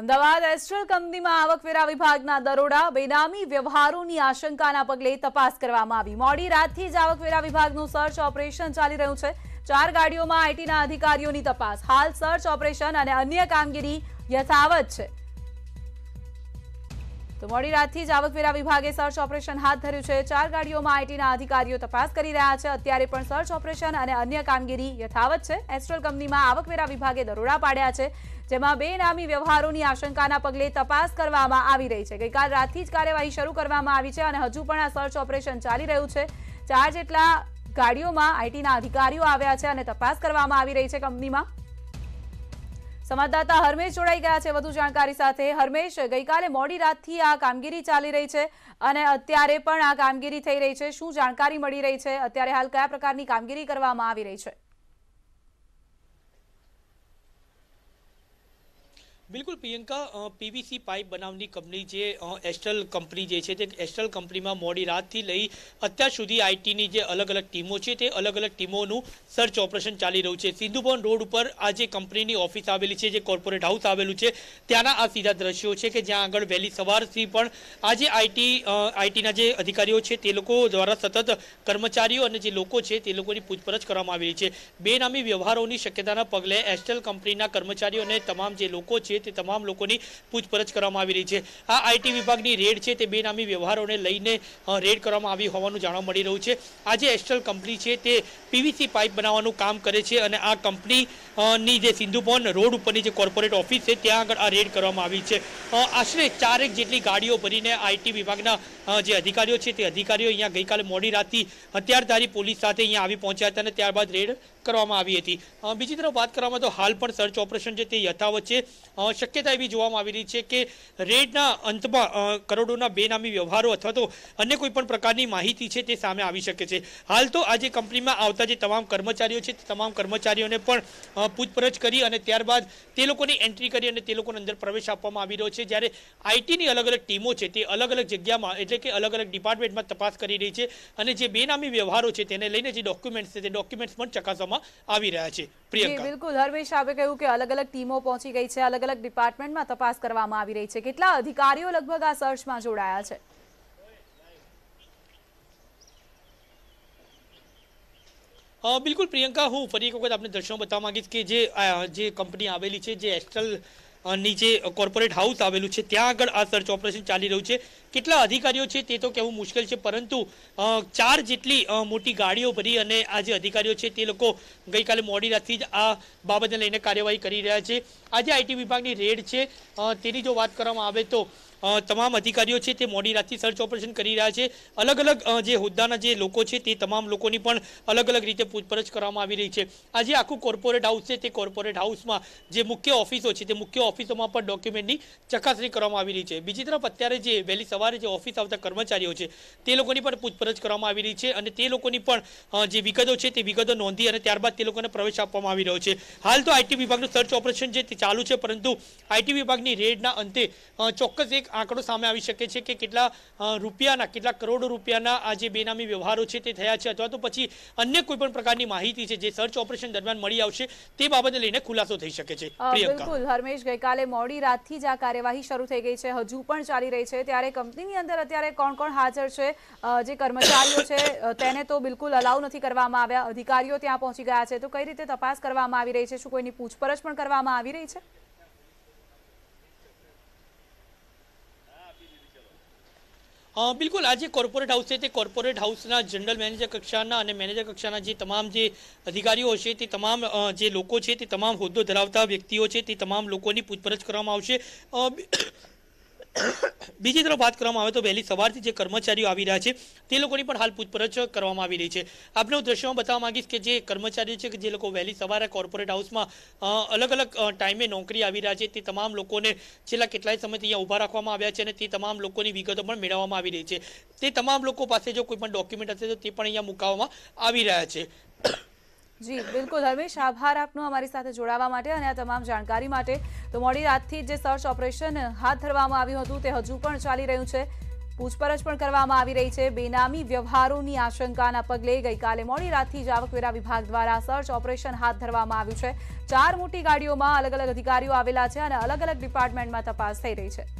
Ahmedabad astral કંપનીમાં આવકવેરા વિભાગના દરોડા બેનામી વ્યવહારોની આશંકાના પગલે તપાસ કરવામાં આવી મોડી રાતથી જ આવકવેરા વિભાગનું સર્ચ ઓપરેશન ચાલી રહ્યું છે ચાર ગાડીઓમાં આઈટીના અધિકારીઓની તપાસ હાલ સર્ચ ઓપરેશન અને અન્ય કામગીરી યથાવત છે તો મોડી રાતથી જ આવકવેરા વિભાગે સર્ચ ઓપરેશન હાથ ધર્યું છે ચાર ગાડીઓમાં આઈટીના અધિકારીઓ તપાસ કરી રહ્યા છે અત્યારે પણ સર્ચ ઓપરેશન અને અન્ય કામગીરી યથાવત છે એસ્ટ્રોલ કંપનીમાં આવકવેરા વિભાગે દરોડા પાડ્યા છે જેમાં બેનામી વ્યવહારોની આશંકાના પગલે તપાસ કરવામાં આવી રહી છે ગઈકાલ રાતથી જ કાર્યવાહી શરૂ કરવામાં આવી છે અને હજુ પણ આ સર્ચ ઓપરેશન ચાલી રહ્યું છે ચાર જેટલા ગાડીઓમાં આઈટીના અધિકારીઓ આવ્યા છે અને તપાસ કરવામાં આવી રહી છે કંપનીમાં સંવાદદાતા હરમેશ જોડાઈ ગયા છે વધુ જાણકારી સાથે હરમેશ ગઈકાલે મોડી રાતથી આ કામગીરી ચાલી રહી છે અને અત્યારે પણ આ કામગીરી થઈ રહી છે શું જાણકારી મળી રહી છે અત્યારે હાલ કયા પ્રકારની કામગીરી કરવામાં આવી રહી છે બિલકુલ પ્રિયંકા પીવીસી પાઇપ બનાવની કંપની જે એસ્ટ્રલ કંપની જે છે તે એસ્ટ્રલ કંપનીમાં મોડી રાતથી લઈ અત્યાર સુધી આઈટીની જે અલગ અલગ ટીમો છે તે અલગ અલગ ટીમોનું સર્ચ ઓપરેશન ચાલી રહ્યું છે સિંધુભવન રોડ ઉપર આ જે કંપનીની ઓફિસ આવેલી છે જે કોર્પોરેટ હાઉસ આવેલું છે ત્યાંના આ સીધા દ્રશ્યો છે કે જ્યાં આગળ વહેલી સવારથી પણ આ જે આઈટી આઈટીના જે અધિકારીઓ છે તે લોકો દ્વારા સતત કર્મચારીઓ અને જે લોકો છે તે લોકોની પૂછપરછ કરવામાં આવેલી છે બેનામી વ્યવહારોની શક્યતાના પગલે એસ્ટ્રલ કંપનીના કર્મચારીઓ અને તમામ જે લોકો છે તે તમામ લોકોની પૂછપરછ કરવામાં આવી રહી છે આ આઈટી વિભાગની રેડ છે તે બેનામી વ્યવહારોને લઈને રેડ કરવામાં આવી હોવાનું જાણવા મળી રહ્યું છે આ જે એસ્ટ્રલ કંપની છે તે પીવીસી પાઇપ બનાવવાનું કામ કરે છે અને આ કંપનીની જે સિંધુભવન રોડ ઉપરની જે કોર્પોરેટ ઓફિસ છે ત્યાં આગળ આ રેડ કરવામાં આવી છે આશરે ચારેક જેટલી ગાડીઓ ભરીને આઈટી વિભાગના જે અધિકારીઓ છે તે અધિકારીઓ અહીંયા ગઈકાલે મોડી રાતથી હત્યારધારી પોલીસ સાથે અહીંયા આવી પહોંચ્યા હતા અને ત્યારબાદ રેડ કરવામાં આવી હતી બીજી તરફ વાત કરવામાં તો હાલ પણ સર્ચ ઓપરેશન છે તે યથાવત છે શક્યતા એવી જોવામાં આવી રહી છે કે રેડના અંતમાં કરોડોના બેનામી વ્યવહારો અથવા તો અન્ય કોઈ પણ પ્રકારની માહિતી છે તે સામે આવી શકે છે હાલ તો આજે કંપનીમાં આવતા જે તમામ કર્મચારીઓ છે તમામ કર્મચારીઓને પણ પૂછપરછ કરી અને ત્યારબાદ તે લોકોની એન્ટ્રી કરી અને તે લોકોને અંદર પ્રવેશ આપવામાં આવી રહ્યો છે જ્યારે આઈટીની અલગ અલગ ટીમો છે તે અલગ અલગ જગ્યામાં એટલે કે અલગ અલગ ડિપાર્ટમેન્ટમાં તપાસ કરી રહી છે અને જે બેનામી વ્યવહારો છે તેને લઈને જે ડોક્યુમેન્ટ્સ છે તે ડોક્યુમેન્ટ્સ પણ ચકાસવામાં આવી રહ્યા છે પ્રિયંકા બિલકુલ હર્મેશ આપે કહ્યું કે અલગ અલગ ટીમો પહોંચી ગઈ છે અલગ અલગ હસ્તક ડિપાર્ટમેન્ટમાં તપાસ કરવામાં આવી રહી છે કેટલા અધિકારીઓ લગભગ આ સર્ચમાં જોડાયા છે બિલકુલ પ્રિયંકા હું ફરી એક વખત આપણે દર્શન બતાવવા માંગીશ કે જે કંપની આવેલી છે જે એસ્ટ્રલ ની જે કોર્પોરેટ હાઉસ આવેલું છે ત્યાં આગળ આ સર્ચ ઓપરેશન ચાલી રહ્યું છે કેટલા અધિકારીઓ છે તે તો કહેવું મુશ્કેલ છે પરંતુ ચાર જેટલી મોટી ગાડીઓ ભરી અને આ જે અધિકારીઓ છે તે લોકો ગઈકાલે મોડી રાતથી જ આ બાબતને લઈને કાર્યવાહી કરી રહ્યા છે આજે આઈટી વિભાગની રેડ છે તેની જો વાત કરવામાં આવે તો તમામ અધિકારીઓ છે તે મોડી રાતથી સર્ચ ઓપરેશન કરી રહ્યા છે અલગ અલગ જે હોદ્દાના જે લોકો છે તે તમામ લોકોની પણ અલગ અલગ રીતે પૂછપરછ કરવામાં આવી રહી છે આજે આખું કોર્પોરેટ હાઉસ છે તે કોર્પોરેટ હાઉસમાં જે મુખ્ય ઓફિસો છે તે મુખ્ય ઓફિસોમાં પણ ડોક્યુમેન્ટની ચકાસણી કરવામાં આવી રહી છે બીજી તરફ અત્યારે જે વહેલી સવારે જે ઓફિસ આવતા કર્મચારીઓ છે તે લોકોની પણ પૂછપરછ કરવામાં આવી રહી છે અને તે લોકોની પણ જે વિગતો છે તે વિગતો નોંધી અને ત્યારબાદ તે લોકોને પ્રવેશ આપવામાં આવી રહ્યો છે હાલ તો આઈટી વિભાગનું સર્ચ ઓપરેશન છે તે ચાલુ છે પરંતુ આઈટી વિભાગની રેડના અંતે ચોક્કસ એક આંકડો સામે આવી શકે છે કે કેટલા રૂપિયાના કેટલા કરોડ રૂપિયાના આ જે બેનામી વ્યવહારો છે તે થયા છે અથવા તો પછી અન્ય કોઈ પણ પ્રકારની માહિતી છે જે સર્ચ ઓપરેશન દરમિયાન મળી આવશે તે બાબતને લઈને ખુલાસો થઈ શકે છે બિલકુલ હરમેશ ગઈકાલે મોડી રાતથી જ આ કાર્યવાહી શરૂ થઈ ગઈ છે હજુ પણ ચાલી રહી છે ત્યારે કંપનીની અંદર અત્યારે કોણ કોણ હાજર છે જે કર્મચારીઓ છે તેને તો બિલકુલ અલાઉ નથી કરવામાં આવ્યા અધિકારીઓ ત્યાં પહોંચી ગયા છે તો કઈ રીતે તપાસ કરવામાં આવી રહી છે શું કોઈની પૂછપરછ પણ કરવામાં આવી રહી છે બિલકુલ આજે કોર્પોરેટ હાઉસ છે તે કોર્પોરેટ હાઉસના જનરલ મેનેજર કક્ષાના અને મેનેજર કક્ષાના જે તમામ જે અધિકારીઓ છે તે તમામ જે લોકો છે તે તમામ હોદ્દો ધરાવતા વ્યક્તિઓ છે તે તમામ લોકોની પૂછપરછ કરવામાં આવશે બીજી તરફ વાત કરવામાં આવે તો વહેલી સવારથી જે કર્મચારીઓ આવી રહ્યા છે તે લોકોની પણ હાલ પૂછપરછ કરવામાં આવી રહી છે આપણે હું દ્રશ્યમાં બતાવવા માંગીશ કે જે કર્મચારીઓ છે કે જે લોકો વહેલી સવારે કોર્પોરેટ હાઉસમાં અલગ અલગ ટાઈમે નોકરી આવી રહ્યા છે તે તમામ લોકોને છેલ્લા કેટલાય સમયથી અહીંયા ઊભા રાખવામાં આવ્યા છે અને તે તમામ લોકોની વિગતો પણ મેળવવામાં આવી રહી છે તે તમામ લોકો પાસે જો કોઈ પણ ડોક્યુમેન્ટ હશે તો તે પણ અહીંયા મૂકવામાં આવી રહ્યા છે જી બિલકુલ ધર્મેશ આભાર આપનો અમારી સાથે જોડાવા માટે અને આ તમામ જાણકારી માટે તો મોડી રાતથી જે સર્ચ ઓપરેશન હાથ ધરવામાં આવ્યું હતું તે હજુ પણ ચાલી રહ્યું છે પૂછપરછ પણ કરવામાં આવી રહી છે બેનામી વ્યવહારોની આશંકાના પગલે ગઈકાલે મોડી રાતથી જ આવકવેરા વિભાગ દ્વારા સર્ચ ઓપરેશન હાથ ધરવામાં આવ્યું છે ચાર મોટી ગાડીઓમાં અલગ અલગ અધિકારીઓ આવેલા છે અને અલગ અલગ ડિપાર્ટમેન્ટમાં તપાસ થઈ રહી છે